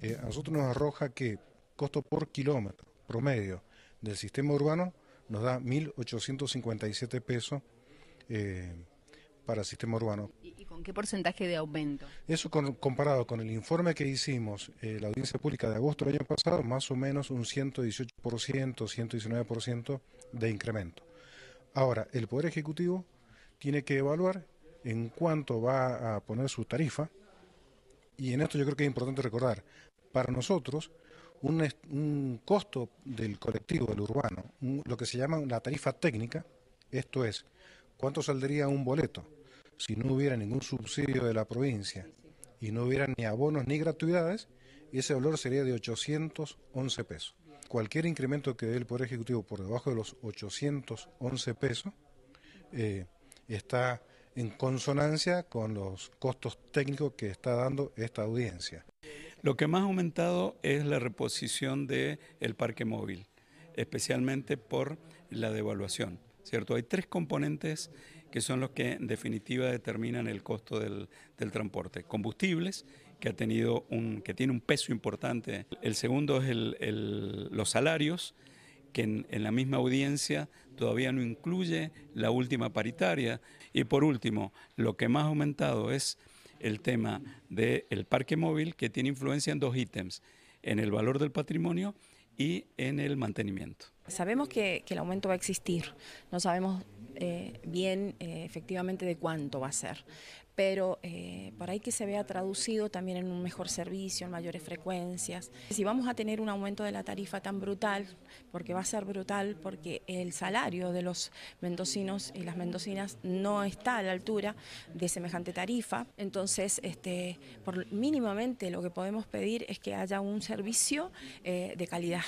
Eh, a nosotros nos arroja que costo por kilómetro promedio del sistema urbano nos da 1.857 pesos eh, para el sistema urbano. ¿Y, con qué porcentaje de aumento? Eso comparado con el informe que hicimos, en eh, la audiencia pública de agosto del año pasado, más o menos un 118%, 119% de incremento. Ahora, el Poder Ejecutivo tiene que evaluar en cuánto va a poner su tarifa y en esto yo creo que es importante recordar, para nosotros, un, costo del colectivo, del urbano, lo que se llama la tarifa técnica, esto es, ¿cuánto saldría un boleto si no hubiera ningún subsidio de la provincia y no hubiera ni abonos ni gratuidades? Ese valor sería de 811 pesos. Cualquier incremento que dé el Poder Ejecutivo por debajo de los 811 pesos eh, está en consonancia con los costos técnicos que está dando esta audiencia. Lo que más ha aumentado es la reposición del el parque móvil, especialmente por la devaluación. ¿cierto? Hay tres componentes que son los que en definitiva determinan el costo del, transporte. Combustibles, que, ha tenido un, que tiene un peso importante. El segundo es los salarios que en, la misma audiencia todavía no incluye la última paritaria. Y por último, lo que más ha aumentado es el tema del parque móvil, que tiene influencia en dos ítems, en el valor del patrimonio y en el mantenimiento. Sabemos que, el aumento va a existir, no sabemos eh, bien eh, efectivamente de cuánto va a ser, pero eh, por ahí que se vea traducido también en un mejor servicio, en mayores frecuencias. Si vamos a tener un aumento de la tarifa tan brutal, porque va a ser brutal, porque el salario de los mendocinos y las mendocinas no está a la altura de semejante tarifa, entonces este, por mínimamente lo que podemos pedir es que haya un servicio de calidad.